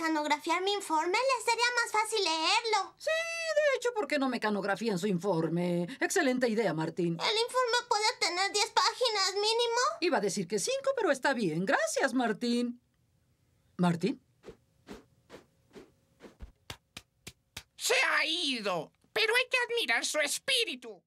mecanografiar mi informe, les sería más fácil leerlo. Sí, de hecho, ¿por qué no mecanografían su informe? Excelente idea, Martín. ¿El informe puede tener 10 páginas mínimo? Iba a decir que 5, pero está bien. Gracias, Martín. ¿Martín? Se ha ido, pero hay que admirar su espíritu.